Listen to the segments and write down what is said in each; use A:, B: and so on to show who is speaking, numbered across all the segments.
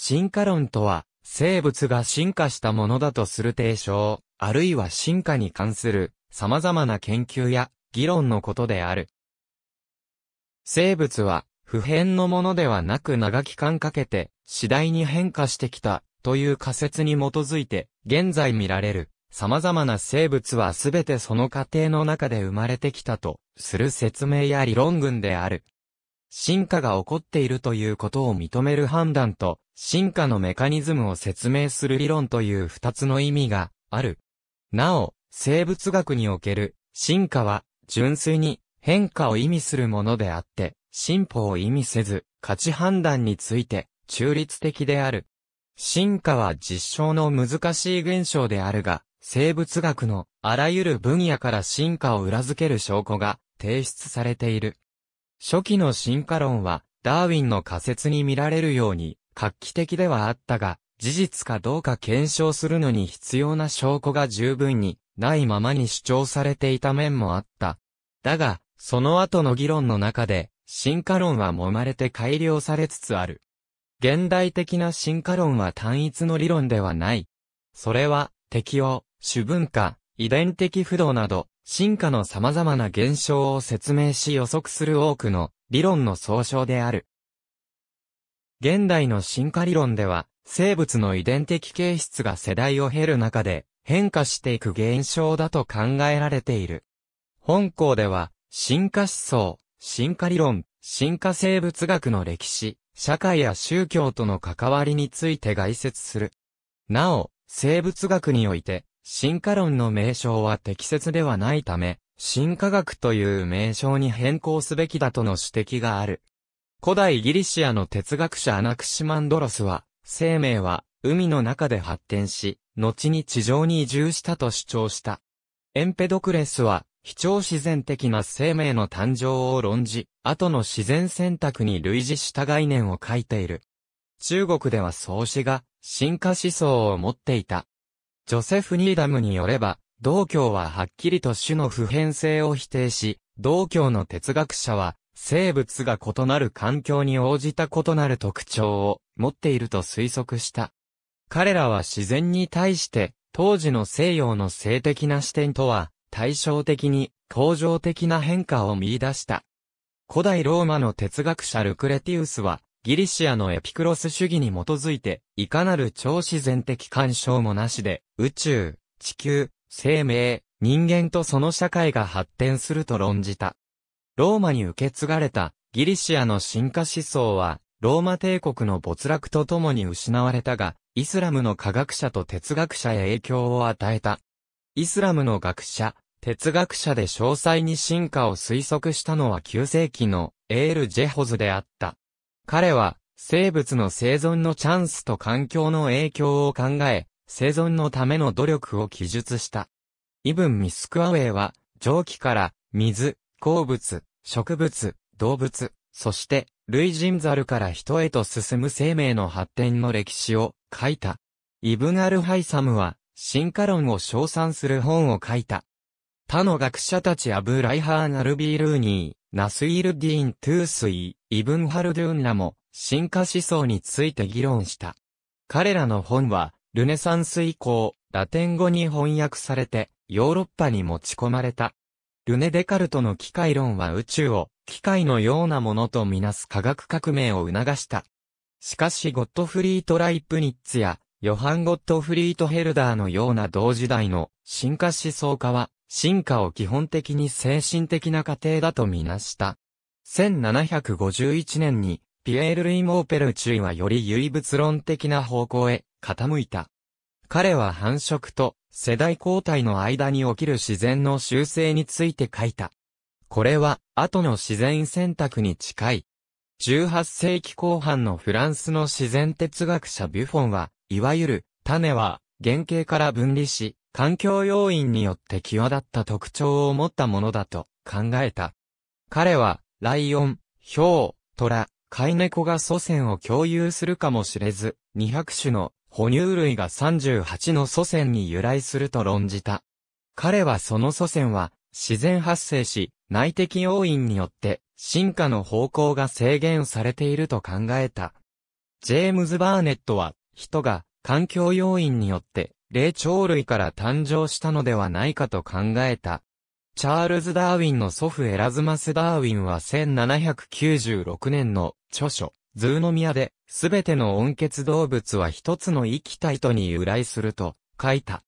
A: 進化論とは、生物が進化したものだとする提唱、あるいは進化に関する様々な研究や議論のことである。生物は普遍のものではなく長期間かけて次第に変化してきたという仮説に基づいて現在見られる様々な生物はすべてその過程の中で生まれてきたとする説明や理論群である。進化が起こっているということを認める判断と進化のメカニズムを説明する理論という二つの意味がある。なお、生物学における進化は純粋に変化を意味するものであって、進歩を意味せず、価値判断について中立的である。進化は実証の難しい現象であるが、生物学のあらゆる分野から進化を裏付ける証拠が提出されている。初期の進化論は、ダーウィンの仮説に見られるように、画期的ではあったが、事実かどうか検証するのに必要な証拠が十分にないままに主張されていた面もあった。だが、その後の議論の中で、進化論は揉まれて改良されつつある。現代的な進化論は単一の理論ではない。それは、適応、主文化、遺伝的不動など、進化の様々な現象を説明し予測する多くの理論の総称である。現代の進化理論では、生物の遺伝的形質が世代を経る中で変化していく現象だと考えられている。本校では、進化思想、進化理論、進化生物学の歴史、社会や宗教との関わりについて概説する。なお、生物学において、進化論の名称は適切ではないため、進化学という名称に変更すべきだとの指摘がある。古代ギリシアの哲学者アナクシマンドロスは、生命は海の中で発展し、後に地上に移住したと主張した。エンペドクレスは、非超自然的な生命の誕生を論じ、後の自然選択に類似した概念を書いている。中国では創始が進化思想を持っていた。ジョセフ・ニーダムによれば、道教ははっきりと種の普遍性を否定し、道教の哲学者は生物が異なる環境に応じた異なる特徴を持っていると推測した。彼らは自然に対して当時の西洋の性的な視点とは対照的に恒常的な変化を見出した。古代ローマの哲学者ルクレティウスはギリシアのエピクロス主義に基づいていかなる超自然的干渉もなしで宇宙、地球、生命、人間とその社会が発展すると論じた。ローマに受け継がれたギリシアの進化思想は、ローマ帝国の没落とともに失われたが、イスラムの科学者と哲学者へ影響を与えた。イスラムの学者、哲学者で詳細に進化を推測したのは9世紀のエール・ジェホズであった。彼は、生物の生存のチャンスと環境の影響を考え、生存のための努力を記述した。イブン・ミスクアウェイは、蒸気から、水、鉱物、植物、動物、そして類人猿から人へと進む生命の発展の歴史を書いた。イブン・アルハイサムは進化論を称賛する本を書いた。他の学者たちアブ・ライハーン・アルビー・ルーニー、ナスイル・ディーン・トゥースイー、イブン・ハルドゥンらも進化思想について議論した。彼らの本はルネサンス以降、ラテン語に翻訳されてヨーロッパに持ち込まれた。ルネ・デカルトの機械論は宇宙を機械のようなものとみなす科学革命を促した。しかしゴットフリート・ライプニッツやヨハン・ゴットフリート・ヘルダーのような同時代の進化思想家は進化を基本的に精神的な過程だとみなした。1751年にピエール・ルイ・モーペルチュイはより唯物論的な方向へ傾いた。彼は繁殖と世代交代の間に起きる自然の修正について書いた。これは、後の自然選択に近い。18世紀後半のフランスの自然哲学者ビュフォンは、いわゆる、種は、原型から分離し、環境要因によって際立った特徴を持ったものだと考えた。彼は、ライオン、ヒョウ、トラ、飼い猫が祖先を共有するかもしれず、200種の哺乳類が38の祖先に由来すると論じた。彼はその祖先は自然発生し、内的要因によって進化の方向が制限されていると考えた。ジェームズ・バーネットは、人が環境要因によって霊長類から誕生したのではないかと考えた。チャールズ・ダーウィンの祖父エラズマス・ダーウィンは1796年の著書、ズーノミアで、すべての温血動物は一つの生き体とに由来すると書いた。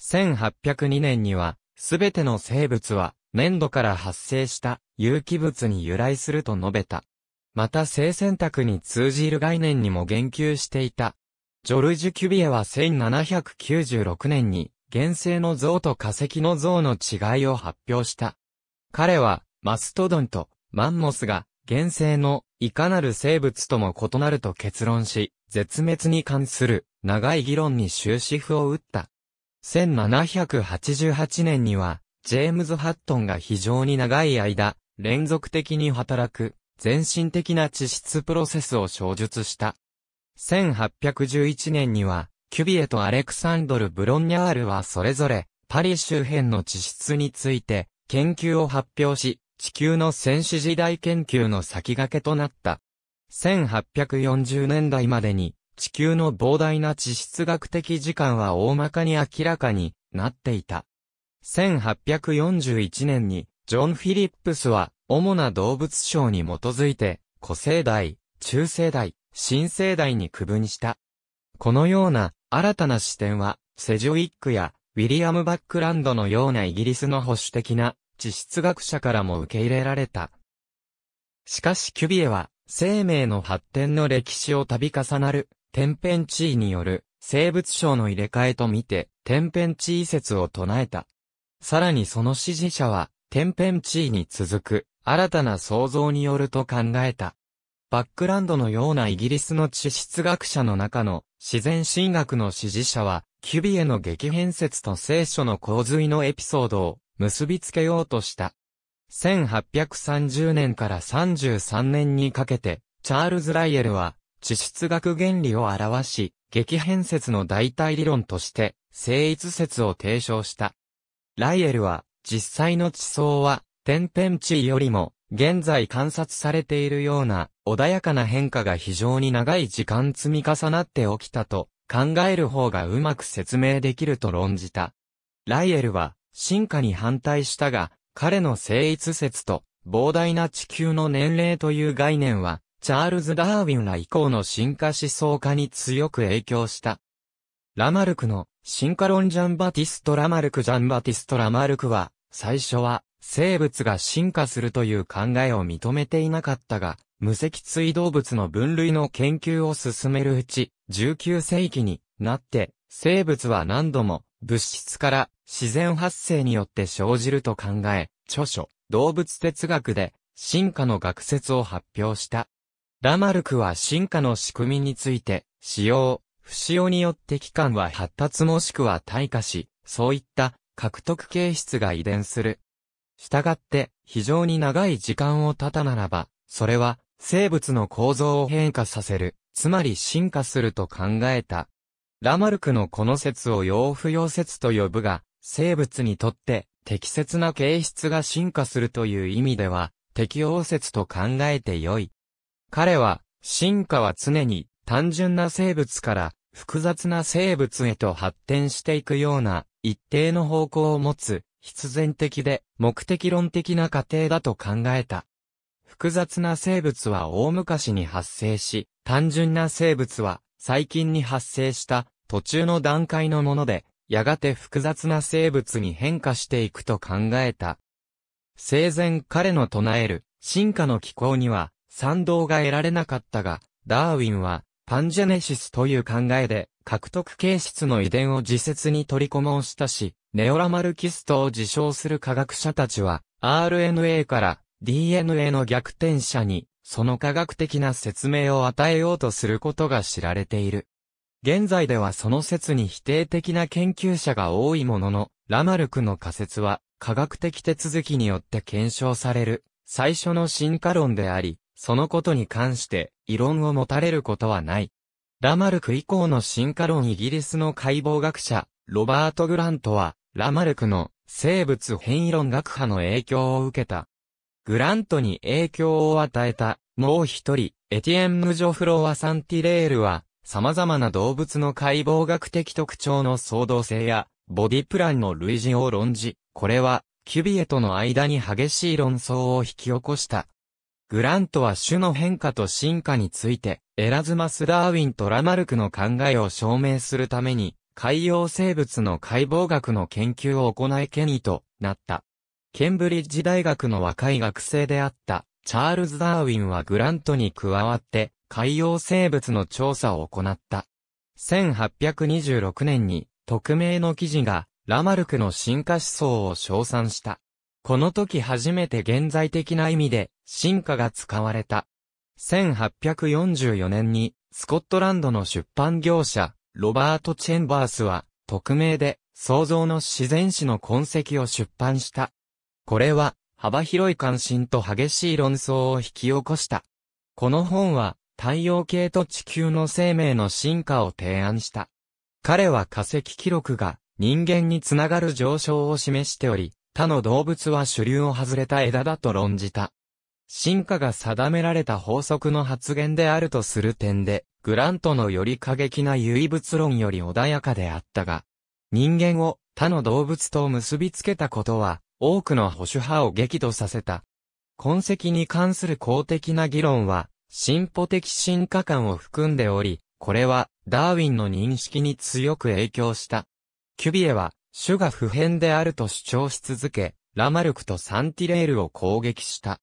A: 1802年には、すべての生物は、粘土から発生した有機物に由来すると述べた。また性選択に通じる概念にも言及していた。ジョルジュ・キュビエは1796年に、原生の像と化石の像の違いを発表した。彼は、マストドンとマンモスが原生のいかなる生物とも異なると結論し、絶滅に関する長い議論に終止符を打った。1788年には、ジェームズ・ハットンが非常に長い間、連続的に働く、全身的な地質プロセスを衝述した。1811年には、キュビエとアレクサンドル・ブロンニャールはそれぞれ、パリ周辺の地質について、研究を発表し、地球の戦士時代研究の先駆けとなった。1840年代までに地球の膨大な地質学的時間は大まかに明らかになっていた。1841年にジョン・フィリップスは主な動物賞に基づいて古生代、中生代、新生代に区分した。このような新たな視点はセジョイックやウィリアム・バックランドのようなイギリスの保守的な地質学者からも受け入れられた。しかしキュビエは、生命の発展の歴史を度重なる、天変地異による、生物賞の入れ替えとみて、天変地異説を唱えた。さらにその支持者は、天変地異に続く、新たな創造によると考えた。バックランドのようなイギリスの地質学者の中の自然神学の支持者は、キュビエの激変説と聖書の洪水のエピソードを結びつけようとした。1830年から33年にかけて、チャールズ・ライエルは、地質学原理を表し、激変説の代替理論として、成一説を提唱した。ライエルは、実際の地層は、天変地異よりも、現在観察されているような、穏やかな変化が非常に長い時間積み重なって起きたと、考える方がうまく説明できると論じた。ライエルは、進化に反対したが、彼の聖一説と、膨大な地球の年齢という概念は、チャールズ・ダーウィンら以降の進化思想家に強く影響した。ラマルクの進化論ジャンバティスト・ラマルク・ジャンバティスト・ラマルクは、最初は生物が進化するという考えを認めていなかったが、無脊椎動物の分類の研究を進めるうち、19世紀になって、生物は何度も物質から自然発生によって生じると考え、著書、動物哲学で進化の学説を発表した。ラマルクは進化の仕組みについて、使用、不使用によって器官は発達もしくは退化し、そういった獲得形質が遺伝する。したがって、非常に長い時間を経たならば、それは生物の構造を変化させる、つまり進化すると考えた。ラマルクのこの説を養不養説と呼ぶが、生物にとって適切な形質が進化するという意味では、適応説と考えてよい。彼は、進化は常に単純な生物から複雑な生物へと発展していくような一定の方向を持つ必然的で目的論的な過程だと考えた。複雑な生物は大昔に発生し、単純な生物は最近に発生した途中の段階のもので、やがて複雑な生物に変化していくと考えた。生前彼の唱える進化の機構には賛同が得られなかったが、ダーウィンはパンジェネシスという考えで獲得形質の遺伝を自説に取り込もうしたし、ネオラマルキストを自称する科学者たちは RNA から DNA の逆転者にその科学的な説明を与えようとすることが知られている。現在ではその説に否定的な研究者が多いものの、ラマルクの仮説は、科学的手続きによって検証される、最初の進化論であり、そのことに関して、異論を持たれることはない。ラマルク以降の進化論イギリスの解剖学者、ロバート・グラントは、ラマルクの生物変異論学派の影響を受けた。グラントに影響を与えた、もう一人、エティエン・ムジョフロワ・サンティレールは、様々な動物の解剖学的特徴の相動性や、ボディプランの類似を論じ、これは、キュビエとの間に激しい論争を引き起こした。グラントは種の変化と進化について、エラズマス・ダーウィンとラマルクの考えを証明するために、海洋生物の解剖学の研究を行い権威となった。ケンブリッジ大学の若い学生であった、チャールズ・ダーウィンはグラントに加わって、海洋生物の調査を行った。1826年に、匿名の記事が、ラマルクの進化思想を称賛した。この時初めて現在的な意味で、進化が使われた。1844年に、スコットランドの出版業者、ロバート・チェンバースは、匿名で、創造の自然史の痕跡を出版した。これは、幅広い関心と激しい論争を引き起こした。この本は、太陽系と地球の生命の進化を提案した。彼は化石記録が人間につながる上昇を示しており、他の動物は主流を外れた枝だと論じた。進化が定められた法則の発言であるとする点で、グラントのより過激な唯物論より穏やかであったが、人間を他の動物と結びつけたことは、多くの保守派を激怒させた。痕跡に関する公的な議論は、進歩的進化感を含んでおり、これはダーウィンの認識に強く影響した。キュビエは種が普遍であると主張し続け、ラマルクとサンティレールを攻撃した。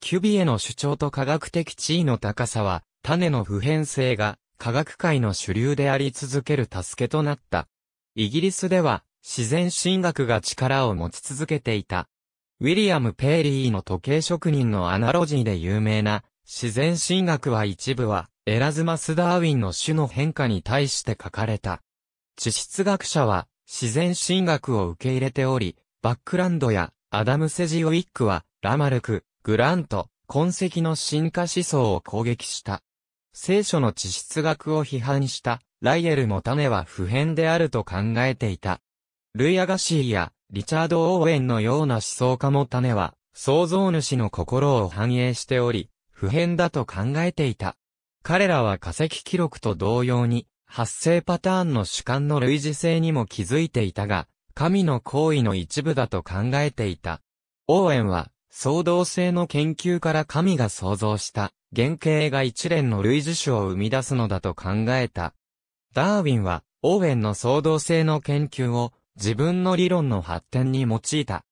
A: キュビエの主張と科学的地位の高さは、種の普遍性が科学界の主流であり続ける助けとなった。イギリスでは自然神学が力を持ち続けていた。ウィリアム・ペーリーの時計職人のアナロジーで有名な自然神学は一部は、エラズマス・ダーウィンの種の変化に対して書かれた。地質学者は、自然神学を受け入れており、バックランドやアダム・セジオウィックは、ラマルク、グラント、痕跡の進化思想を攻撃した。聖書の地質学を批判した、ライエルも種は普遍であると考えていた。ルイアガシーやリチャード・オーウェンのような思想家も種は、創造主の心を反映しており、普遍だと考えていた。彼らは化石記録と同様に、発生パターンの主観の類似性にも気づいていたが、神の行為の一部だと考えていた。オーエンは、創造性の研究から神が創造した原型が一連の類似種を生み出すのだと考えた。ダーウィンは、オーエンの創造性の研究を自分の理論の発展に用いた。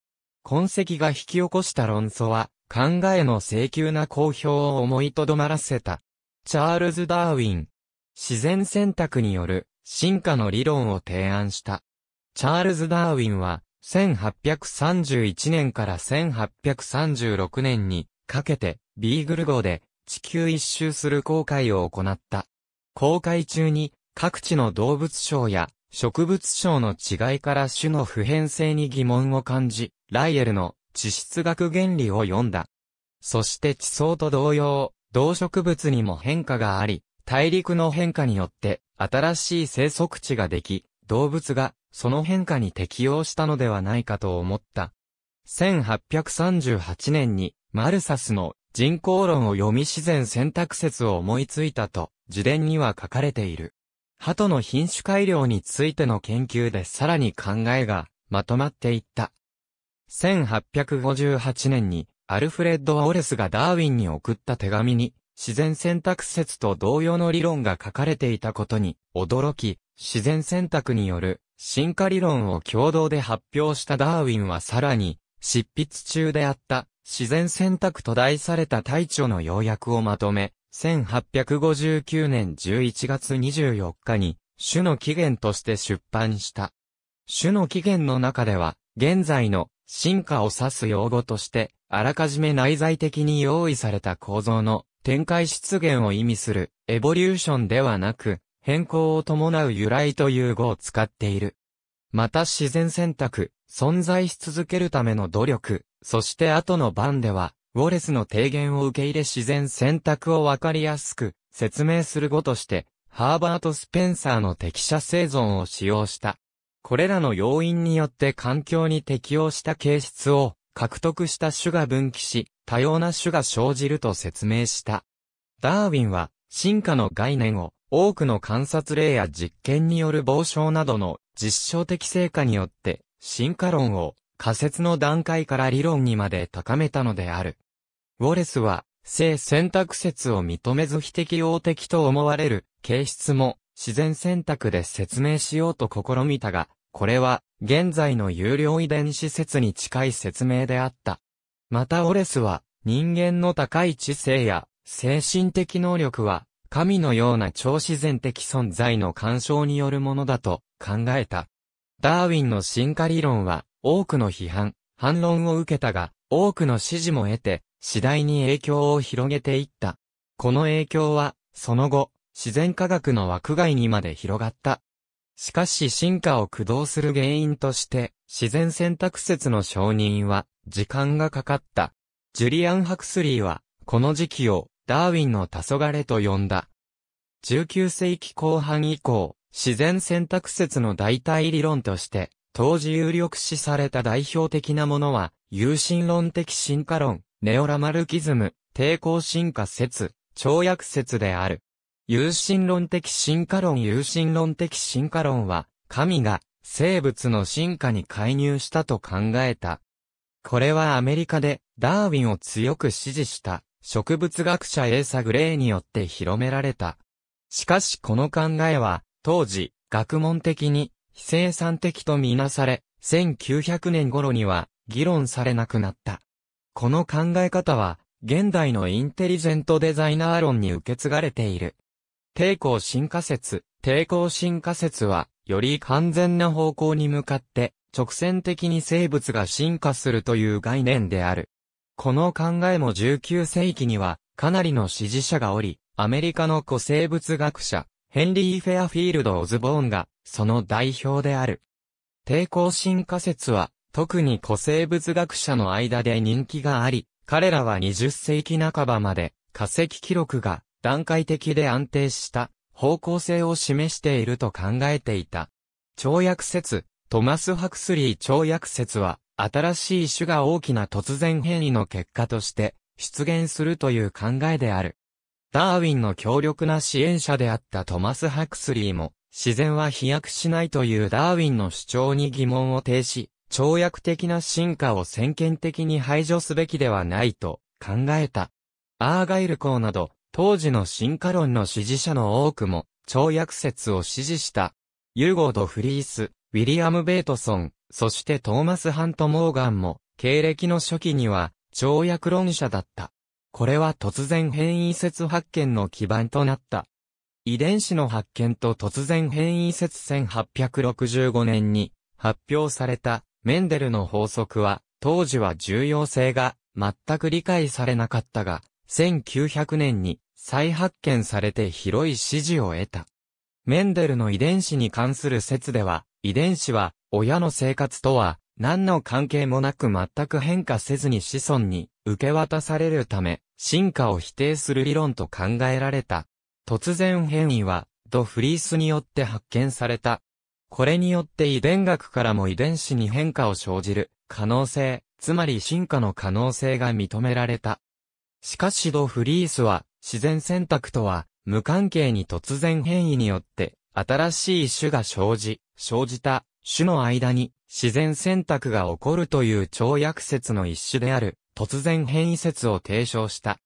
A: 痕跡が引き起こした論争は、考えの請求な公表を思いとどまらせた。チャールズ・ダーウィン。自然選択による進化の理論を提案した。チャールズ・ダーウィンは、1831年から1836年にかけて、ビーグル号で地球一周する航海を行った。航海中に各地の動物賞や植物賞の違いから種の普遍性に疑問を感じ、ライエルの地質学原理を読んだ。そして地層と同様、動植物にも変化があり、大陸の変化によって新しい生息地ができ、動物がその変化に適応したのではないかと思った。1838年にマルサスの人工論を読み自然選択説を思いついたと、自伝には書かれている。鳩の品種改良についての研究でさらに考えがまとまっていった。1858年にアルフレッド・ウオレスがダーウィンに送った手紙に自然選択説と同様の理論が書かれていたことに驚き、自然選択による進化理論を共同で発表したダーウィンはさらに執筆中であった自然選択と題された大著の要約をまとめ、1859年11月24日に種の起源として出版した。種の起源の中では、現在の進化を指す用語として、あらかじめ内在的に用意された構造の展開出現を意味するエボリューションではなく、変更を伴う由来という語を使っている。また自然選択、存在し続けるための努力、そして後の番では、ウォレスの提言を受け入れ自然選択をわかりやすく説明する語として、ハーバート・スペンサーの適者生存を使用した。これらの要因によって環境に適応した形質を獲得した種が分岐し、多様な種が生じると説明した。ダーウィンは、進化の概念を多くの観察例や実験による傍張などの実証的成果によって進化論を仮説の段階から理論にまで高めたのである。ウォレスは性選択説を認めず非適応的と思われる形質も自然選択で説明しようと試みたが、これは現在の有料遺伝子説に近い説明であった。またオレスは人間の高い知性や精神的能力は神のような超自然的存在の干渉によるものだと考えた。ダーウィンの進化理論は多くの批判、反論を受けたが多くの支持も得て次第に影響を広げていった。この影響はその後自然科学の枠外にまで広がった。しかし進化を駆動する原因として、自然選択説の承認は、時間がかかった。ジュリアン・ハクスリーは、この時期を、ダーウィンの黄昏と呼んだ。19世紀後半以降、自然選択説の代替理論として、当時有力視された代表的なものは、有心論的進化論、ネオラマルキズム、抵抗進化説、跳躍説である。有神論的進化論有神論的進化論は、神が生物の進化に介入したと考えた。これはアメリカでダーウィンを強く支持した植物学者エーサ・グレイによって広められた。しかしこの考えは当時学問的に非生産的とみなされ、1900年頃には議論されなくなった。この考え方は現代のインテリジェントデザイナー論に受け継がれている。抵抗進化説。抵抗進化説は、より完全な方向に向かって、直線的に生物が進化するという概念である。この考えも19世紀には、かなりの支持者がおり、アメリカの古生物学者、ヘンリー・フェアフィールド・オズボーンが、その代表である。抵抗進化説は、特に古生物学者の間で人気があり、彼らは20世紀半ばまで、化石記録が段階的で安定した方向性を示していると考えていた。跳躍説、トマス・ハクスリー跳躍説は、新しい種が大きな突然変異の結果として出現するという考えである。ダーウィンの強力な支援者であったトマス・ハクスリーも、自然は飛躍しないというダーウィンの主張に疑問を呈し、跳躍的な進化を先見的に排除すべきではないと考えた。アーガイル校など当時の進化論の支持者の多くも、超躍説を支持した。ユーゴード・フリース、ウィリアム・ベートソン、そしてトーマス・ハント・モーガンも、経歴の初期には、超躍論者だった。これは突然変異説発見の基盤となった。遺伝子の発見と突然変異説1865年に発表されたメンデルの法則は当時は重要性が全く理解されなかったが1900年に再発見されて広い支持を得た。メンデルの遺伝子に関する説では、遺伝子は親の生活とは何の関係もなく全く変化せずに子孫に受け渡されるため、進化を否定する理論と考えられた。突然変異は、ド・フリースによって発見された。これによって遺伝学からも遺伝子に変化を生じる可能性、つまり進化の可能性が認められた。しかしドフリースは、自然選択とは、無関係に突然変異によって、新しい種が生じ、生じた種の間に自然選択が起こるという跳躍説の一種である突然変異説を提唱した。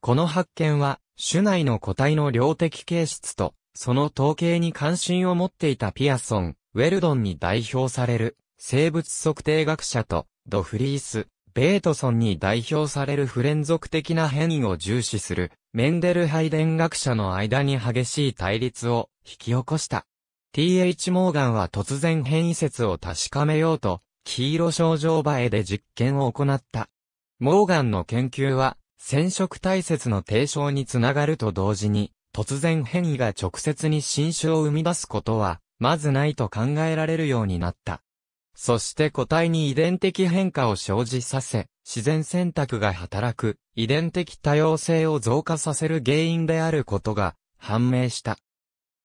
A: この発見は種内の個体の量的形質とその統計に関心を持っていたピアソン、ウェルドンに代表される生物測定学者とドフリース、ベートソンに代表される不連続的な変異を重視する、メンデルハイデン学者の間に激しい対立を引き起こした。TH モーガンは突然変異説を確かめようと、黄色症状映えで実験を行った。モーガンの研究は、染色体説の提唱につながると同時に、突然変異が直接に新種を生み出すことは、まずないと考えられるようになった。そして個体に遺伝的変化を生じさせ、自然選択が働く、遺伝的多様性を増加させる原因であることが判明した。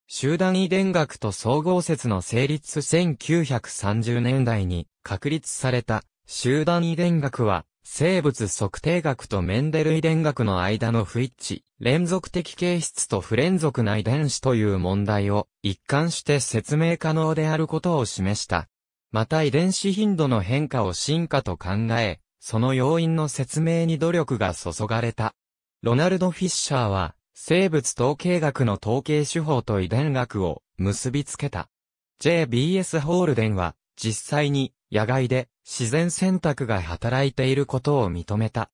A: 集団遺伝学と総合説の成立1930年代に確立された集団遺伝学は生物測定学とメンデル遺伝学の間の不一致、連続的形質と不連続な遺伝子という問題を一貫して説明可能であることを示した。また遺伝子頻度の変化を進化と考え、その要因の説明に努力が注がれた。ロナルド・フィッシャーは、生物統計学の統計手法と遺伝学を結びつけた。JBS ホールデンは、実際に野外で自然選択が働いていることを認めた。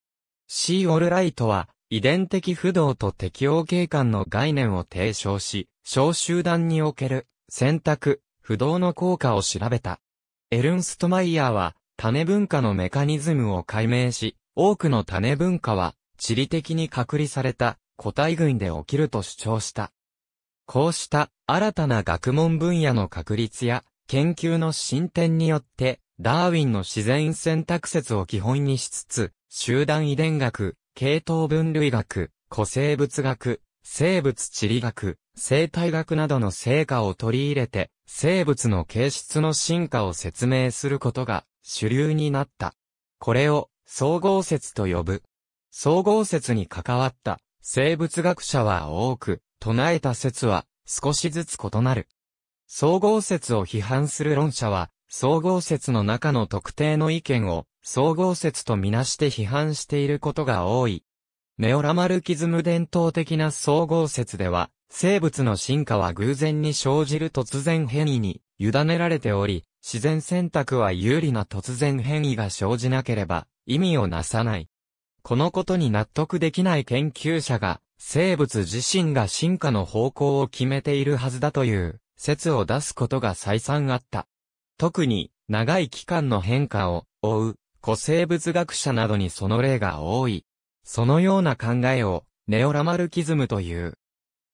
A: シー・オルライトは、遺伝的不動と適応景観の概念を提唱し、小集団における選択、不動の効果を調べた。エルンストマイヤーは、種文化のメカニズムを解明し、多くの種文化は、地理的に隔離された、個体群で起きると主張した。こうした新たな学問分野の確立や研究の進展によって、ダーウィンの自然選択説を基本にしつつ、集団遺伝学、系統分類学、古生物学、生物地理学、生態学などの成果を取り入れて、生物の形質の進化を説明することが主流になった。これを総合説と呼ぶ。総合説に関わった生物学者は多く、唱えた説は少しずつ異なる。総合説を批判する論者は、総合説の中の特定の意見を総合説とみなして批判していることが多い。ネオラマルキズム伝統的な総合説では、生物の進化は偶然に生じる突然変異に委ねられており、自然選択は有利な突然変異が生じなければ意味をなさない。このことに納得できない研究者が、生物自身が進化の方向を決めているはずだという説を出すことが再三あった。特に長い期間の変化を追う古生物学者などにその例が多い。そのような考えをネオラマルキズムという。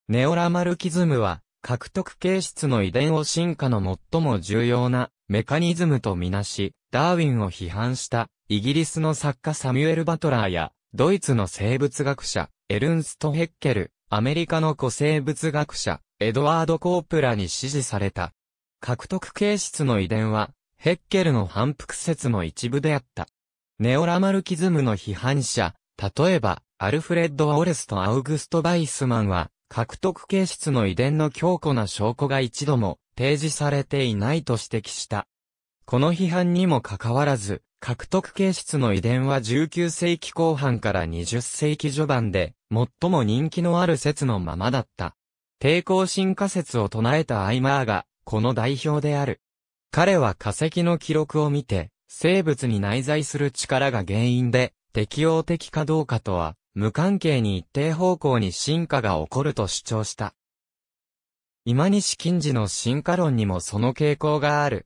A: ネオラマルキズムは、獲得形質の遺伝を進化の最も重要なメカニズムとみなし、ダーウィンを批判したイギリスの作家サミュエル・バトラーや、ドイツの生物学者、エルンスト・ヘッケル、アメリカの古生物学者、エドワード・コープラに支持された。獲得形質の遺伝は、ヘッケルの反復説の一部であった。ネオラマルキズムの批判者、例えば、アルフレッド・オレスとアウグスト・バイスマンは、獲得形質の遺伝の強固な証拠が一度も提示されていないと指摘した。この批判にもかかわらず、獲得形質の遺伝は19世紀後半から20世紀序盤で、最も人気のある説のままだった。抵抗進化説を唱えたアイマーが、この代表である。彼は化石の記録を見て、生物に内在する力が原因で、適応的かどうかとは、無関係に一定方向に進化が起こると主張した。今西近似の進化論にもその傾向がある。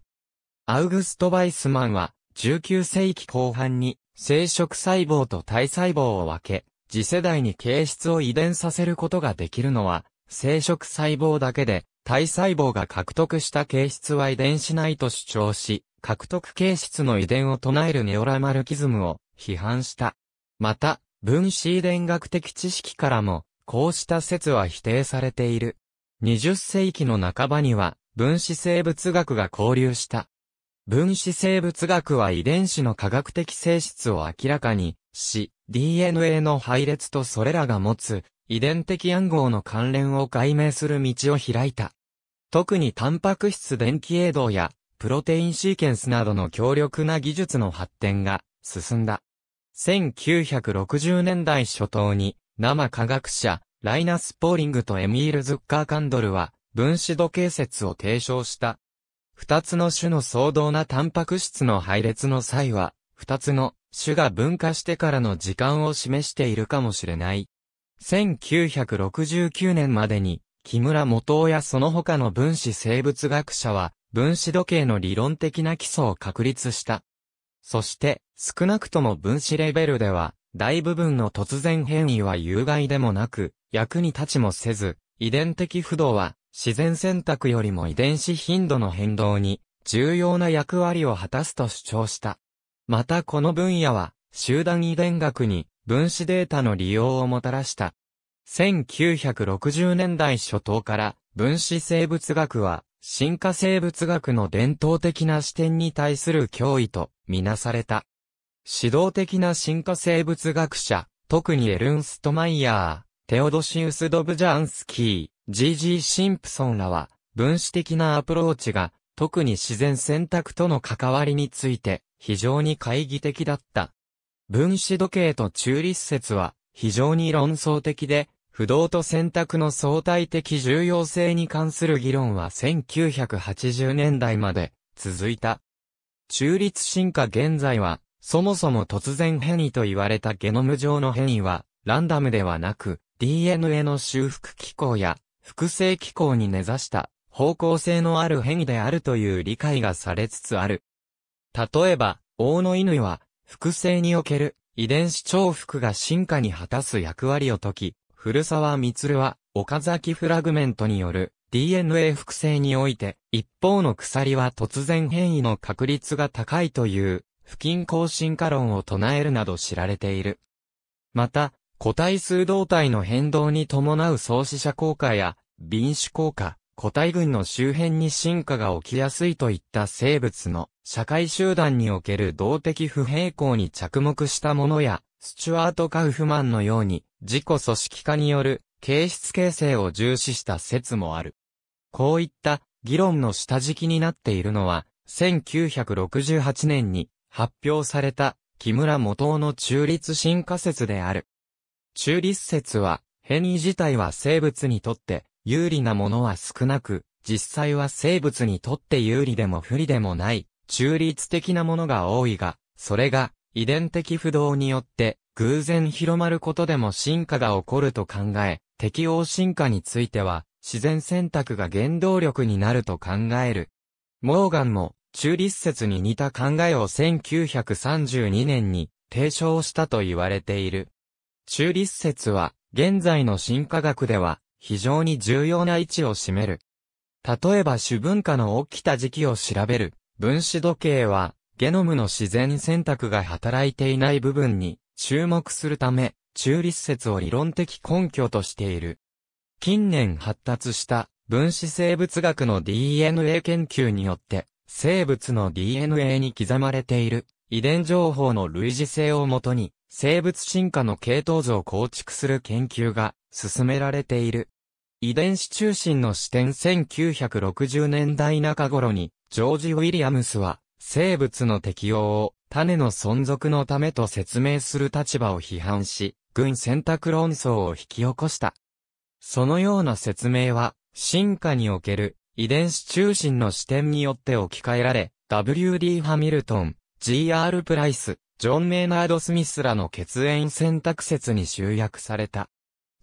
A: アウグスト・バイスマンは、19世紀後半に、生殖細胞と体細胞を分け、次世代に形質を遺伝させることができるのは、生殖細胞だけで、体細胞が獲得した形質は遺伝しないと主張し、獲得形質の遺伝を唱えるネオラマルキズムを批判した。また、分子遺伝学的知識からも、こうした説は否定されている。20世紀の半ばには、分子生物学が交流した。分子生物学は遺伝子の科学的性質を明らかにし、DNA の配列とそれらが持つ遺伝的暗号の関連を解明する道を開いた。特にタンパク質電気映動やプロテインシーケンスなどの強力な技術の発展が進んだ。1960年代初頭に、生科学者、ライナス・ポーリングとエミール・ズッカー・カンドルは、分子時計説を提唱した。二つの種の相当なタンパク質の配列の際は、二つの種が分化してからの時間を示しているかもしれない。1969年までに、木村元親。やその他の分子生物学者は、分子時計の理論的な基礎を確立した。そして、少なくとも分子レベルでは、大部分の突然変異は有害でもなく、役に立ちもせず、遺伝的不動は、自然選択よりも遺伝子頻度の変動に、重要な役割を果たすと主張した。またこの分野は、集団遺伝学に、分子データの利用をもたらした。1960年代初頭から、分子生物学は、進化生物学の伝統的な視点に対する脅威とみなされた。指導的な進化生物学者、特にエルンストマイヤー、テオドシウス・ドブジャンスキー、G.G. シンプソンらは、分子的なアプローチが、特に自然選択との関わりについて、非常に懐疑的だった。分子時計と中立説は、非常に論争的で、不動と選択の相対的重要性に関する議論は1980年代まで続いた。中立進化現在は、そもそも突然変異と言われたゲノム上の変異は、ランダムではなく、DNA の修復機構や、複製機構に根ざした方向性のある変異であるという理解がされつつある。例えば、大野犬は、複製における遺伝子重複が進化に果たす役割を解き、古沢光は、岡崎フラグメントによる DNA 複製において、一方の鎖は突然変異の確率が高いという、不均衡進化論を唱えるなど知られている。また、個体数動態の変動に伴う創始者効果や、臨種効果、個体群の周辺に進化が起きやすいといった生物の社会集団における動的不平衡に着目したものや、スチュワート・カウフマンのように、自己組織化による、形質形成を重視した説もある。こういった議論の下敷きになっているのは、1968年に発表された木村元夫の中立進化説である。中立説は、変異自体は生物にとって有利なものは少なく、実際は生物にとって有利でも不利でもない、中立的なものが多いが、それが遺伝的不動によって、偶然広まることでも進化が起こると考え、適応進化については、自然選択が原動力になると考える。モーガンも、中立説に似た考えを1932年に提唱したと言われている。中立説は、現在の進化学では、非常に重要な位置を占める。例えば主文化の起きた時期を調べる、分子時計は、ゲノムの自然選択が働いていない部分に注目するため、中立説を理論的根拠としている。近年発達した分子生物学の DNA 研究によって、生物の DNA に刻まれている遺伝情報の類似性をもとに、生物進化の系統図を構築する研究が進められている。遺伝子中心の視点1960年代中頃に、ジョージ・ウィリアムスは、生物の適応を種の存続のためと説明する立場を批判し、軍選択論争を引き起こした。そのような説明は、進化における遺伝子中心の視点によって置き換えられ、W.D. ハミルトン、G.R. プライス、ジョン・メイナード・スミスらの血縁選択説に集約された。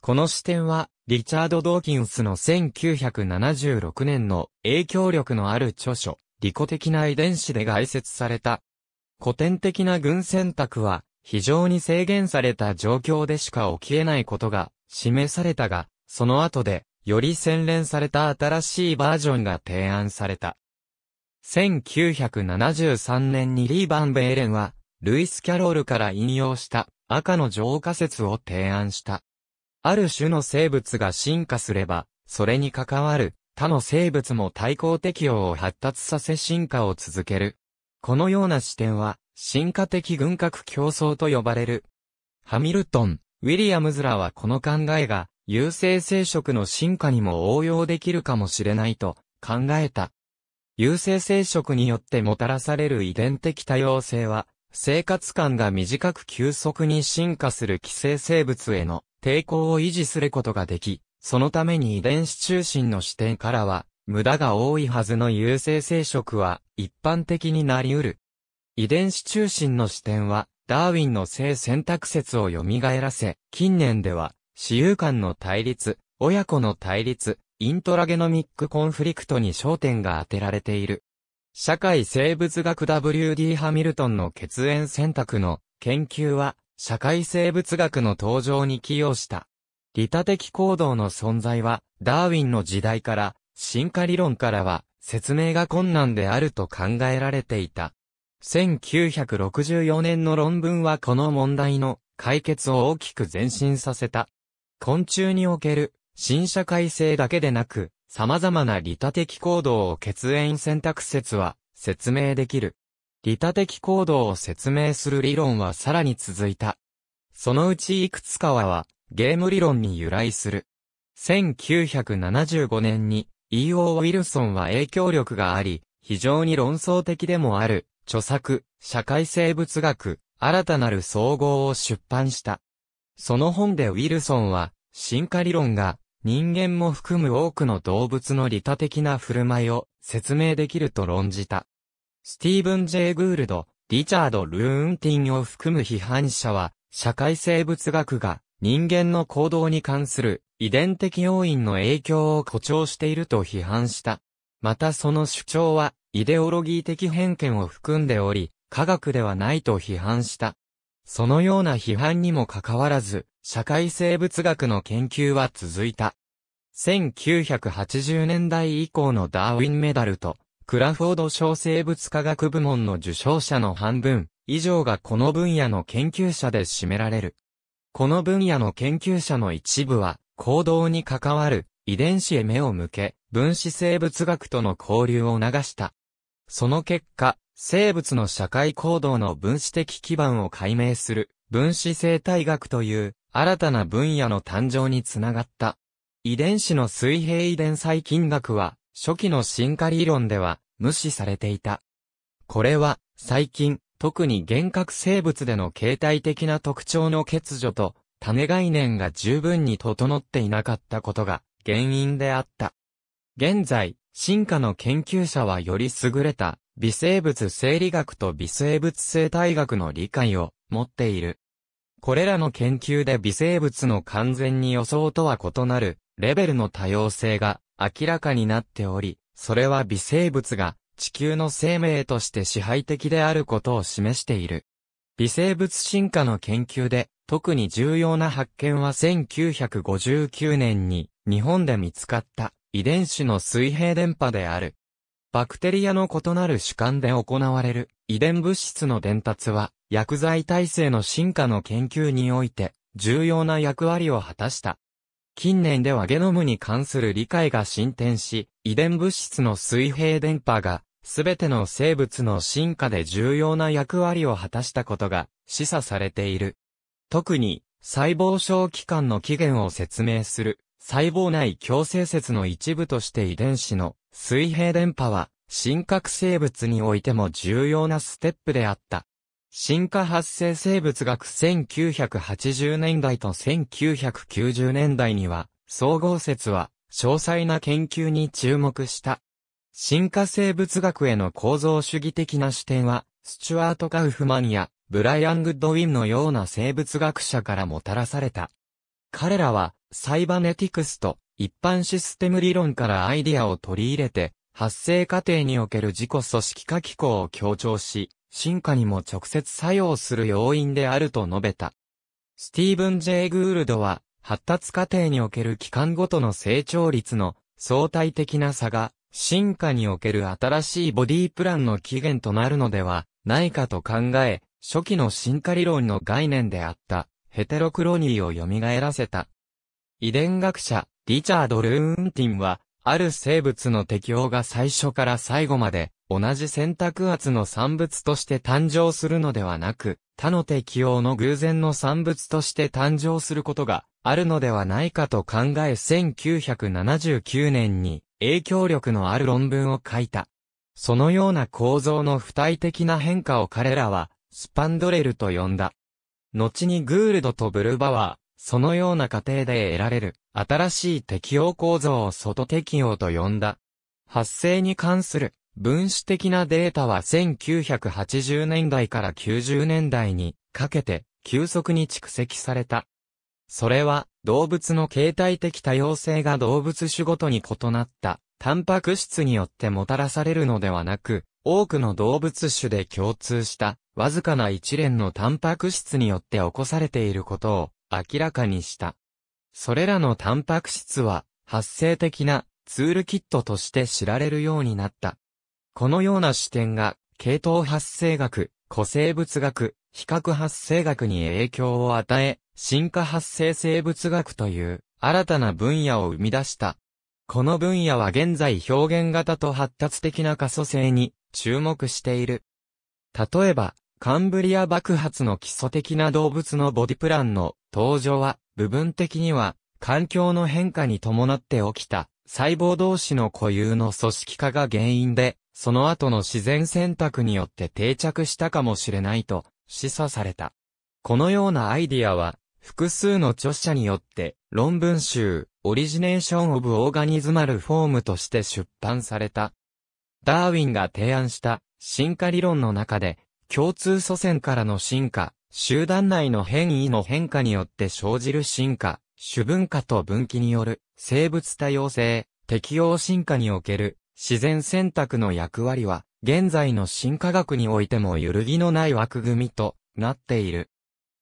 A: この視点は、リチャード・ドーキンスの1976年の影響力のある著書、利己的な遺伝子で外説された。古典的な群選択は、非常に制限された状況でしか起きえないことが示されたが、その後で、より洗練された新しいバージョンが提案された。1973年にリー・バンベーレンは、ルイス・キャロルから引用した赤の浄化説を提案した。ある種の生物が進化すれば、それに関わる他の生物も対抗適応を発達させ進化を続ける。このような視点は、進化的軍拡競争と呼ばれる。ハミルトン、ウィリアムズらはこの考えが、有性生殖の進化にも応用できるかもしれないと考えた。有性生殖によってもたらされる遺伝的多様性は、生活感が短く急速に進化する寄生生物への抵抗を維持することができ、そのために遺伝子中心の視点からは、無駄が多いはずの有性生殖は一般的になり得る。遺伝子中心の視点は、ダーウィンの性選択説を蘇らせ、近年では、私有間の対立、親子の対立、イントラゲノミックコンフリクトに焦点が当てられている。社会生物学 WD ハミルトンの血縁選択の研究は、社会生物学の登場に寄与した。利他的行動の存在は、ダーウィンの時代から、進化理論からは、説明が困難であると考えられていた。1964年の論文はこの問題の解決を大きく前進させた。昆虫における新社会性だけでなく、様々な利他的行動を血縁選択説は説明できる。利他的行動を説明する理論はさらに続いた。そのうちいくつかは、ゲーム理論に由来する。1975年に E.O. ウィルソンは影響力があり、非常に論争的でもある、著作、社会生物学、新たなる総合を出版した。その本でウィルソンは、進化理論が、人間も含む多くの動物の利他的な振る舞いを説明できると論じた。スティーブン・ジェイ・グールド、リチャード・ルーンティンを含む批判者は、社会生物学が人間の行動に関する遺伝的要因の影響を誇張していると批判した。またその主張は、イデオロギー的偏見を含んでおり、科学ではないと批判した。そのような批判にもかかわらず、社会生物学の研究は続いた。1980年代以降のダーウィンメダルと、クラフォード小生物科学部門の受賞者の半分以上がこの分野の研究者で占められる。この分野の研究者の一部は、行動に関わる遺伝子へ目を向け、分子生物学との交流を促した。その結果、生物の社会行動の分子的基盤を解明する分子生態学という新たな分野の誕生につながった。遺伝子の水平遺伝細菌学は初期の進化理論では無視されていた。これは最近特に原核生物での形態的な特徴の欠如と、種概念が十分に整っていなかったことが原因であった。現在、進化の研究者はより優れた微生物生理学と微生物生態学の理解を持っている。これらの研究で微生物の完全に予想とは異なるレベルの多様性が明らかになっており、それは微生物が地球の生命として支配的であることを示している。微生物進化の研究で、特に重要な発見は1959年に日本で見つかった遺伝子の水平電波である。バクテリアの異なる主観で行われる遺伝物質の伝達は薬剤耐性の進化の研究において重要な役割を果たした。近年ではゲノムに関する理解が進展し、遺伝物質の水平電波がすべての生物の進化で重要な役割を果たしたことが示唆されている。特に、細胞小器官の起源を説明する、細胞内共生説の一部として遺伝子の水平電波は、真核生物においても重要なステップであった。進化発生生物学1980年代と1990年代には、総合説は詳細な研究に注目した。進化生物学への構造主義的な視点は、スチュアート・カウフマンや、ブライアン・グッドウィンのような生物学者からもたらされた。彼らは、サイバネティクスと、一般システム理論からアイディアを取り入れて、発生過程における自己組織化機構を強調し、進化にも直接作用する要因であると述べた。スティーブン・ジェイ・グールドは、発達過程における期間ごとの成長率の相対的な差が進化における新しいボディプランの起源となるのではないかと考え、初期の進化理論の概念であったヘテロクロニーを蘇らせた。遺伝学者、リチャード・ルーンティンは、ある生物の適応が最初から最後まで、同じ選択圧の産物として誕生するのではなく、他の適応の偶然の産物として誕生することがあるのではないかと考え1979年に影響力のある論文を書いた。そのような構造の不体的な変化を彼らは、スパンドレルと呼んだ。後にグールドとブルバは、そのような過程で得られる、新しい適応構造を外適応と呼んだ。発生に関する分子的なデータは1980年代から90年代にかけて急速に蓄積された。それは、動物の形態的多様性が動物種ごとに異なった、タンパク質によってもたらされるのではなく、多くの動物種で共通した、わずかな一連のタンパク質によって起こされていることを明らかにした。それらのタンパク質は、発生的なツールキットとして知られるようになった。このような視点が、系統発生学、古生物学、比較発生学に影響を与え、進化発生生物学という新たな分野を生み出した。この分野は現在表現型と発達的な可塑性に注目している。例えば、カンブリア爆発の基礎的な動物のボディプランの登場は部分的には環境の変化に伴って起きた細胞同士の固有の組織化が原因で、その後の自然選択によって定着したかもしれないと示唆された。このようなアイディアは、複数の著者によって、論文集、オリジネーション・オブ・オーガニズマル・フォームとして出版された。ダーウィンが提案した進化理論の中で、共通祖先からの進化、集団内の変異の変化によって生じる進化、種文化と分岐による生物多様性、適応進化における自然選択の役割は現在の進化学においても揺るぎのない枠組みとなっている。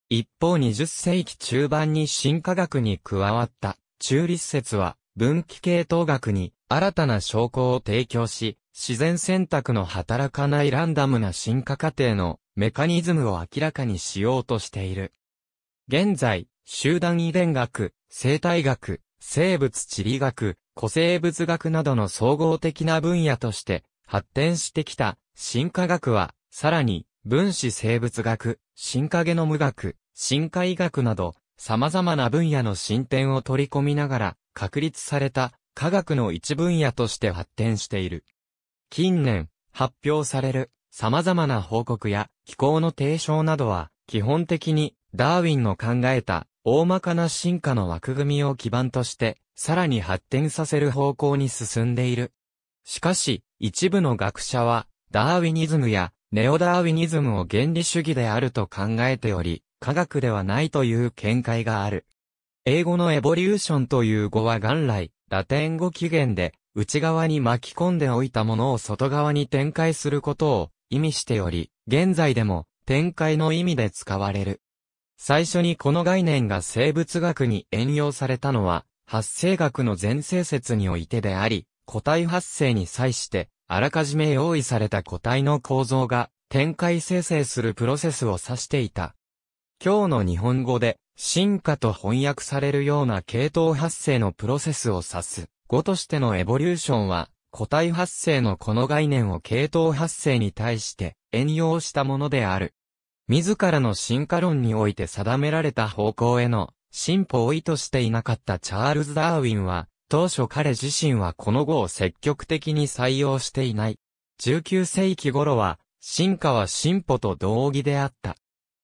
A: 一方20世紀中盤に進化学に加わった中立説は分岐系統学に新たな証拠を提供し、自然選択の働かないランダムな進化過程のメカニズムを明らかにしようとしている。現在、集団遺伝学、生態学、生物地理学、古生物学などの総合的な分野として発展してきた、進化学は、さらに、分子生物学、進化ゲノム学、進化医学など、様々な分野の進展を取り込みながら、確立された、科学の一分野として発展している。近年、発表される、様々な報告や、機構の提唱などは、基本的に、ダーウィンの考えた、大まかな進化の枠組みを基盤として、さらに発展させる方向に進んでいる。しかし、一部の学者は、ダーウィニズムやネオダーウィニズムを原理主義であると考えており、科学ではないという見解がある。英語のエボリューションという語は元来、ラテン語起源で、内側に巻き込んでおいたものを外側に展開することを意味しており、現在でも展開の意味で使われる。最初にこの概念が生物学に援用されたのは、発生学の前世説においてであり、個体発生に際して、あらかじめ用意された個体の構造が展開生成するプロセスを指していた。今日の日本語で進化と翻訳されるような系統発生のプロセスを指す語としてのエボリューションは個体発生のこの概念を系統発生に対して援用したものである。自らの進化論において定められた方向への進歩を意図していなかったチャールズ・ダーウィンは当初彼自身はこの語を積極的に採用していない。19世紀頃は、進化は進歩と同義であった。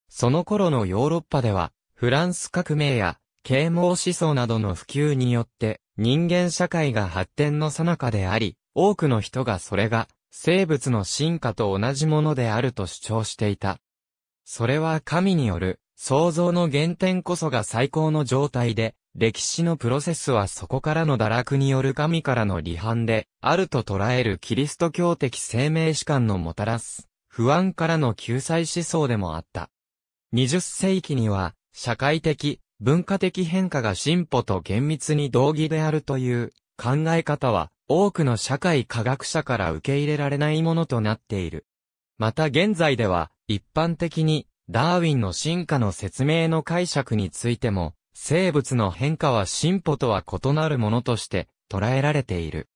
A: その頃のヨーロッパでは、フランス革命や、啓蒙思想などの普及によって、人間社会が発展の最中であり、多くの人がそれが、生物の進化と同じものであると主張していた。それは神による、創造の原点こそが最高の状態で、歴史のプロセスはそこからの堕落による神からの離反で、あると捉えるキリスト教的生命史観のもたらす、不安からの救済思想でもあった。20世紀には、社会的、文化的変化が進歩と厳密に同義であるという考え方は、多くの社会科学者から受け入れられないものとなっている。また現在では、一般的に、ダーウィンの進化の説明の解釈についても、生物の変化は進歩とは異なるものとして捉えられている。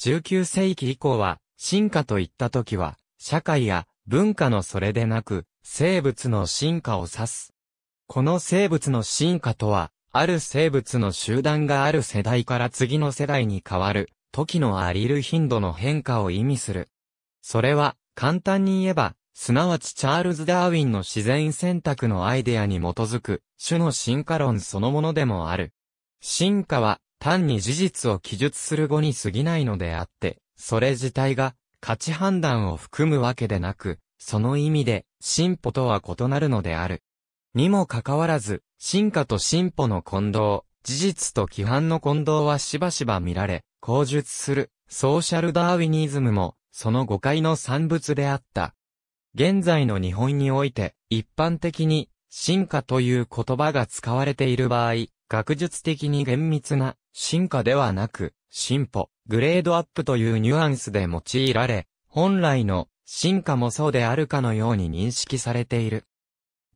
A: 19世紀以降は、進化といった時は、社会や文化のそれでなく、生物の進化を指す。この生物の進化とは、ある生物の集団がある世代から次の世代に変わる、時のありる頻度の変化を意味する。それは、簡単に言えば、すなわちチャールズ・ダーウィンの自然選択のアイデアに基づく、種の進化論そのものでもある。進化は、単に事実を記述する語に過ぎないのであって、それ自体が、価値判断を含むわけでなく、その意味で、進歩とは異なるのである。にもかかわらず、進化と進歩の混同、事実と規範の混同はしばしば見られ、口述する、ソーシャルダーウィニズムも、その誤解の産物であった。現在の日本において、一般的に、進化という言葉が使われている場合、学術的に厳密な、進化ではなく、進歩、グレードアップというニュアンスで用いられ、本来の、進化もそうであるかのように認識されている。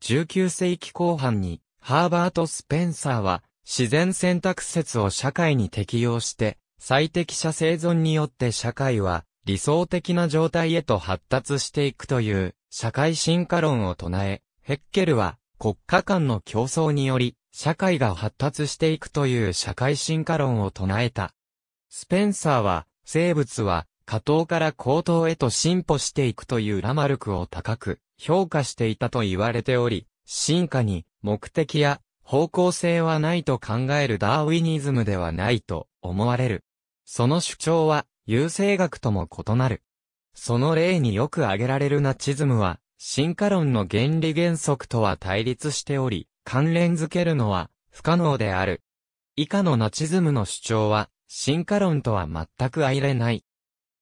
A: 19世紀後半に、ハーバート・スペンサーは、自然選択説を社会に適用して、最適者生存によって社会は理想的な状態へと発達していくという社会進化論を唱え、ヘッケルは国家間の競争により社会が発達していくという社会進化論を唱えた。スペンサーは生物は下等から高等へと進歩していくというラマルクを高く評価していたと言われており、進化に目的や方向性はないと考えるダーウィニズムではないと思われる。その主張は優勢学とも異なる。その例によく挙げられるナチズムは、進化論の原理原則とは対立しており、関連づけるのは不可能である。以下のナチズムの主張は、進化論とは全く相れない。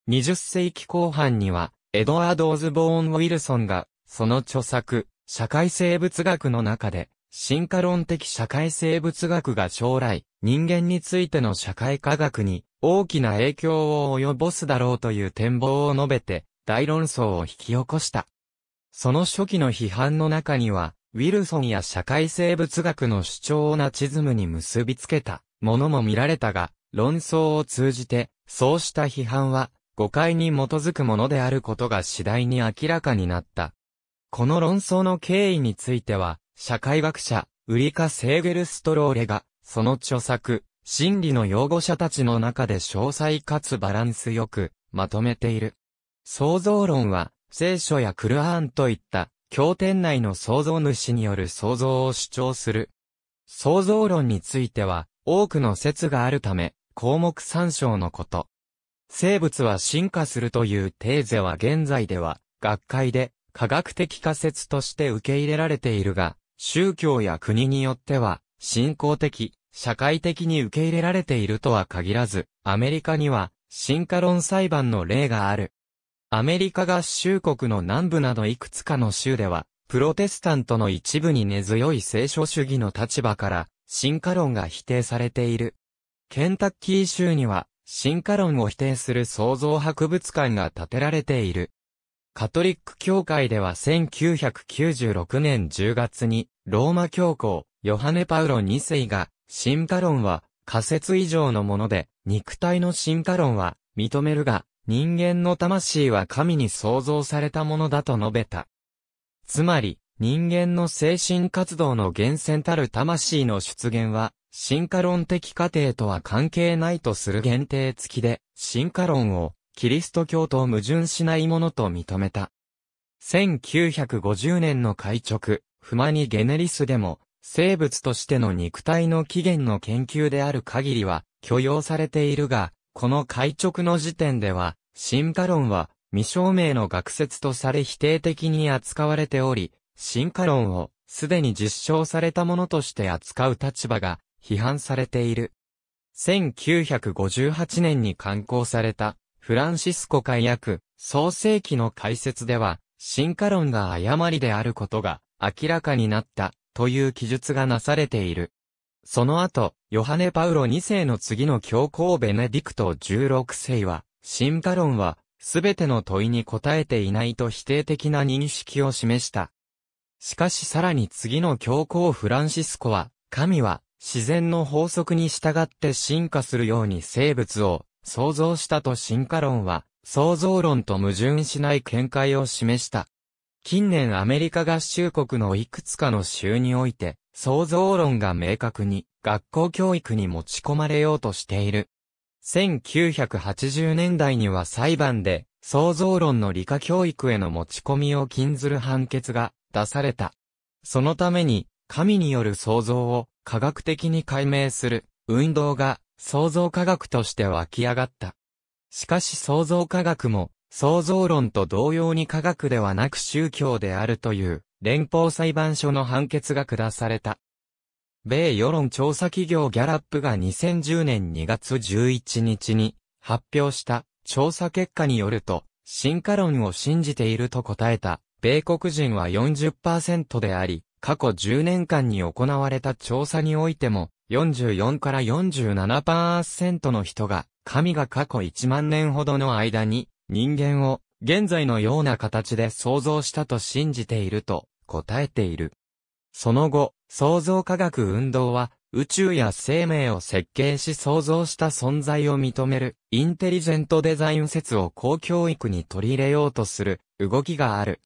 A: 20世紀後半には、エドワード・オズボーン・ウィルソンが、その著作、社会生物学の中で、進化論的社会生物学が将来、人間についての社会科学に大きな影響を及ぼすだろうという展望を述べて、大論争を引き起こした。その初期の批判の中には、ウィルソンや社会生物学の主張をナチズムに結びつけたものも見られたが、論争を通じて、そうした批判は、誤解に基づくものであることが次第に明らかになった。この論争の経緯については、社会学者、ウリカ・セーゲルストローレが、その著作、真理の擁護者たちの中で詳細かつバランスよくまとめている。創造論は、聖書やクルアーンといった経典内の創造主による創造を主張する。創造論については、多くの説があるため、項目参照のこと。生物は進化するというテーゼは現在では、学会で科学的仮説として受け入れられているが、宗教や国によっては、信仰的、社会的に受け入れられているとは限らず、アメリカには、進化論裁判の例がある。アメリカ合衆国の南部などいくつかの州では、プロテスタントの一部に根強い聖書主義の立場から、進化論が否定されている。ケンタッキー州には、進化論を否定する創造博物館が建てられている。カトリック教会では1996年10月に、ローマ教皇、ヨハネ・パウロ2世が、進化論は仮説以上のもので、肉体の進化論は認めるが、人間の魂は神に創造されたものだと述べた。つまり、人間の精神活動の源泉たる魂の出現は、進化論的過程とは関係ないとする限定付きで、進化論をキリスト教と矛盾しないものと認めた。1950年の会直、不マにゲネリスでも、生物としての肉体の起源の研究である限りは許容されているが、この解直の時点では、進化論は未証明の学説とされ否定的に扱われており、進化論をすでに実証されたものとして扱う立場が批判されている。1958年に刊行されたフランシスコ解約創世記の解説では進化論が誤りであることが明らかになったという記述がなされている。その後、ヨハネ・パウロ2世の次の教皇ベネディクト16世は、進化論は、すべての問いに答えていないと否定的な認識を示した。しかしさらに次の教皇フランシスコは、神は、自然の法則に従って進化するように生物を創造したと進化論は、創造論と矛盾しない見解を示した。近年アメリカ合衆国のいくつかの州において、創造論が明確に学校教育に持ち込まれようとしている。1980年代には裁判で、創造論の理科教育への持ち込みを禁ずる判決が出された。そのために、神による創造を科学的に解明する運動が創造科学として湧き上がった。しかし創造科学も創造論と同様に科学ではなく宗教であるという連邦裁判所の判決が下された。米世論調査企業ギャラップが2010年2月11日に発表した調査結果によると、進化論を信じていると答えた、米国人は40%であり、過去10年間に行われた調査においても、44から47%の人が、神が過去1万年ほどの間に、人間を現在のような形で創造したと信じていると答えている。その後、創造科学運動は宇宙や生命を設計し創造した存在を認めるインテリジェントデザイン説を公教育に取り入れようとする動きがある。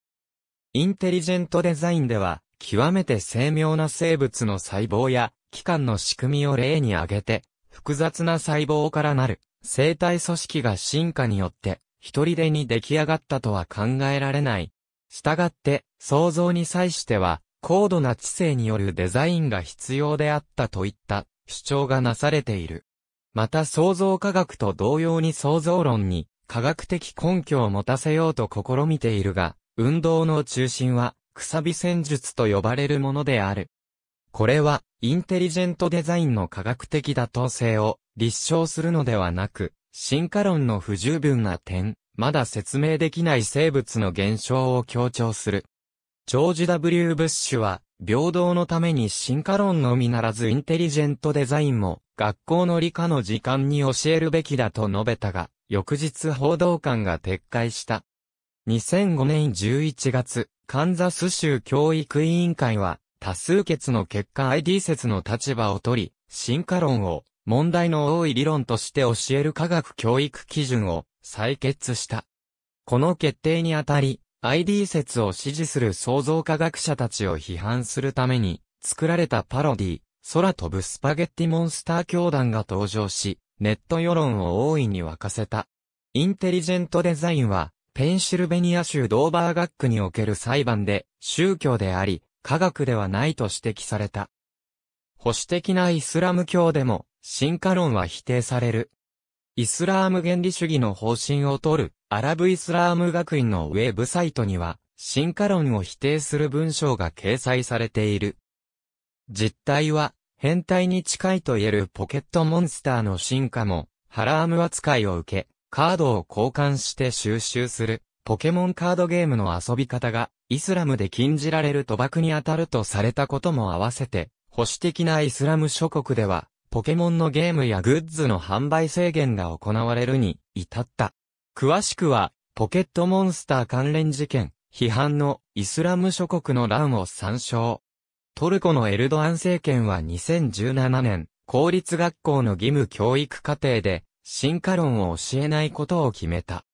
A: インテリジェントデザインでは極めて精妙な生物の細胞や器官の仕組みを例に挙げて複雑な細胞からなる生体組織が進化によって一人でに出来上がったとは考えられない。したがって、想像に際しては、高度な知性によるデザインが必要であったといった主張がなされている。また想像科学と同様に想像論に科学的根拠を持たせようと試みているが、運動の中心は、くさび戦術と呼ばれるものである。これは、インテリジェントデザインの科学的妥当性を立証するのではなく、進化論の不十分な点、まだ説明できない生物の現象を強調する。ジョージ・ W・ ブッシュは、平等のために進化論のみならずインテリジェントデザインも、学校の理科の時間に教えるべきだと述べたが、翌日報道官が撤回した。2005年11月、カンザス州教育委員会は、多数決の結果 ID 説の立場を取り、進化論を問題の多い理論として教える科学教育基準を採決した。この決定にあたり、ID 説を支持する創造科学者たちを批判するために、作られたパロディ、空飛ぶスパゲッティモンスター教団が登場し、ネット世論を大いに沸かせた。インテリジェントデザインは、ペンシルベニア州ドーバー学区における裁判で、宗教であり、科学ではないと指摘された。保守的なイスラム教でも、進化論は否定される。イスラーム原理主義の方針を取る、アラブイスラーム学院のウェブサイトには、進化論を否定する文章が掲載されている。実態は、変態に近いと言えるポケットモンスターの進化も、ハラーム扱いを受け、カードを交換して収集する、ポケモンカードゲームの遊び方が、イスラムで禁じられる賭博に当たるとされたことも合わせて、保守的なイスラム諸国では、ポケモンのゲームやグッズの販売制限が行われるに至った。詳しくは、ポケットモンスター関連事件、批判のイスラム諸国の乱を参照。トルコのエルドアン政権は2017年、公立学校の義務教育課程で、進化論を教えないことを決めた。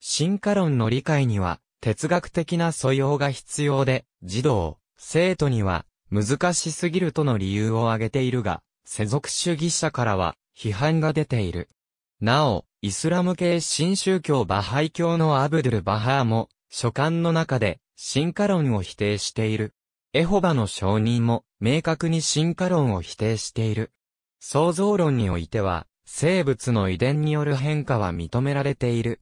A: 進化論の理解には、哲学的な素養が必要で、児童、生徒には、難しすぎるとの理由を挙げているが、世俗主義者からは批判が出ている。なお、イスラム系新宗教バハイ教のアブドゥル・バハーも、書簡の中で、進化論を否定している。エホバの証人も、明確に進化論を否定している。創造論においては、生物の遺伝による変化は認められている。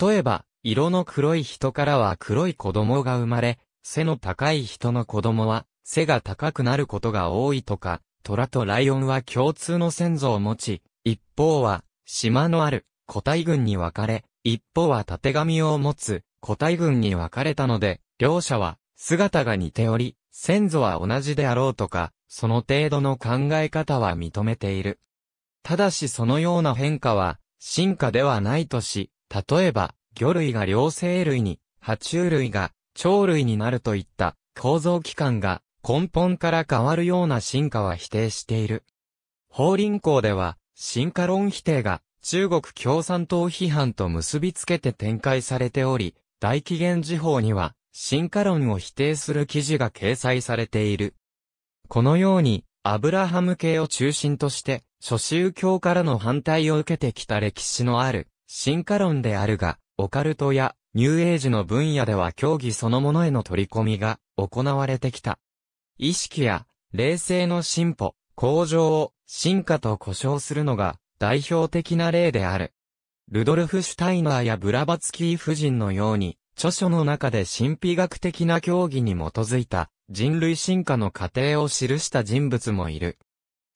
A: 例えば、色の黒い人からは黒い子供が生まれ、背の高い人の子供は背が高くなることが多いとか、虎とライオンは共通の先祖を持ち、一方は、島のある、個体群に分かれ、一方は縦紙を持つ、個体群に分かれたので、両者は、姿が似ており、先祖は同じであろうとか、その程度の考え方は認めている。ただしそのような変化は、進化ではないとし、例えば、魚類が両生類に、爬虫類が、鳥類になるといった、構造機関が、根本から変わるような進化は否定している。法輪功では、進化論否定が中国共産党批判と結びつけて展開されており、大紀元時報には、進化論を否定する記事が掲載されている。このように、アブラハム系を中心として、諸宗教からの反対を受けてきた歴史のある、進化論であるが、オカルトやニューエイジの分野では教義そのものへの取り込みが行われてきた。意識や、冷静の進歩、向上を、進化と呼称するのが、代表的な例である。ルドルフ・シュタイナーやブラバツキー夫人のように、著書の中で神秘学的な教義に基づいた人類進化の過程を記した人物もいる。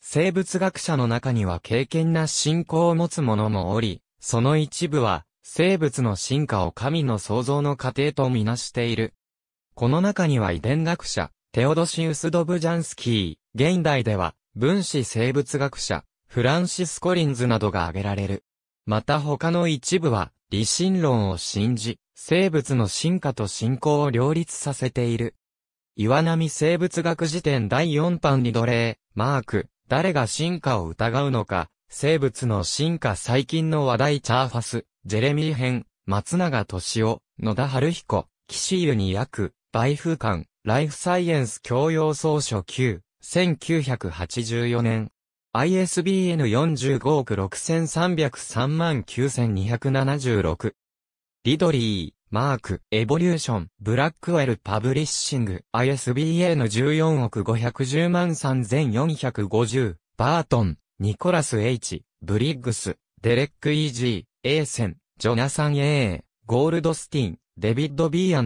A: 生物学者の中には敬虔な信仰を持つ者もおり、その一部は生物の進化を神の創造の過程とみなしている。この中には遺伝学者、テオドシウス・ドブジャンスキー、現代では、分子生物学者、フランシス・コリンズなどが挙げられる。また他の一部は、理心論を信じ、生物の進化と進行を両立させている。岩波生物学辞典第4版に奴隷、マーク、誰が進化を疑うのか、生物の進化最近の話題チャーファス、ジェレミー編、松永敏夫、野田春彦、岸湯に約、倍風館、ライフサイエンス教養総書9、1984年。ISBN 45億6303万9276。リドリー、マーク、エボリューション、ブラックウェルパブリッシング、ISBN 14億510万3450、バートン、ニコラス H、ブリッグス、デレック E.G., ーセン、ジョナサン A.A., ゴールドスティン、デビッド B&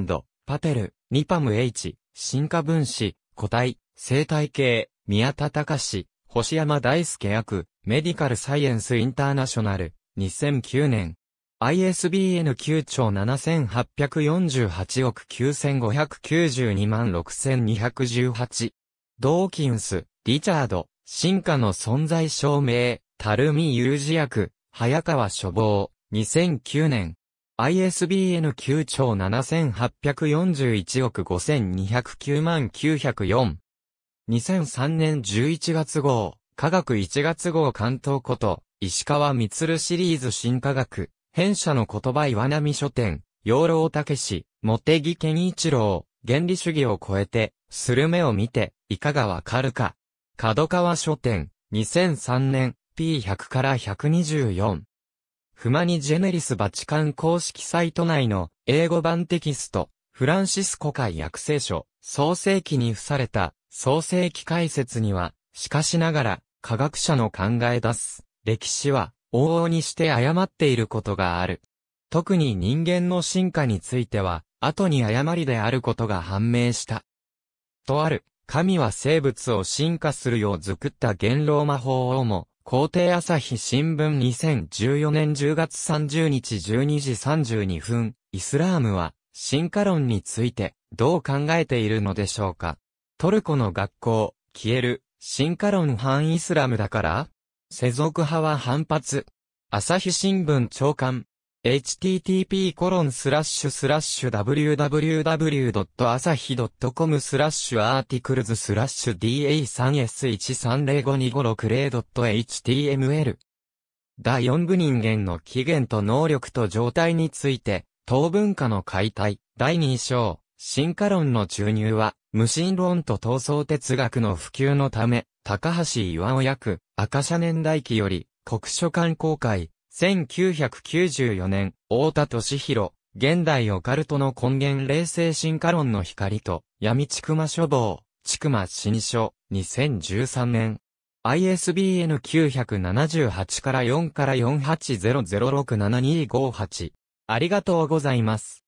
A: パテル、ニパム H、進化分子、個体、生態系、宮田隆史、星山大輔役、メディカルサイエンスインターナショナル、2009年。ISBN 9兆7848億9592万6218。ドーキンス、リチャード、進化の存在証明、たるみージ役、早川処方、2009年。ISBN 9兆7841億5209万904。2003年11月号、科学1月号関東こと、石川光シリーズ新科学、編者の言葉岩波書店、養老武史、茂木健一郎、原理主義を超えて、する目を見て、いかがわかるか。角川書店、2003年、P100 から124。不満にジェネリスバチカン公式サイト内の英語版テキスト、フランシスコ会訳聖書、創世記に付された創世記解説には、しかしながら、科学者の考え出す、歴史は、往々にして誤っていることがある。特に人間の進化については、後に誤りであることが判明した。とある、神は生物を進化するよう作った元老魔法をも、皇帝朝日新聞2014年10月30日12時32分、イスラームは進化論についてどう考えているのでしょうかトルコの学校、消える、進化論反イスラムだから世俗派は反発。朝日新聞長官、http://www.asahi.com スラッシュアーティクルズスラッシュ da3s1305250.html 第4部人間の起源と能力と状態について、当文化の解体、第2章、進化論の注入は、無神論と闘争哲学の普及のため、高橋岩尾役、赤社年代記より、国書館公開、1994年、大田敏弘、現代オカルトの根源冷静進化論の光と、闇ちくま処方、ちくま新書、2013年。ISBN 978から4から480067258。ありがとうございます。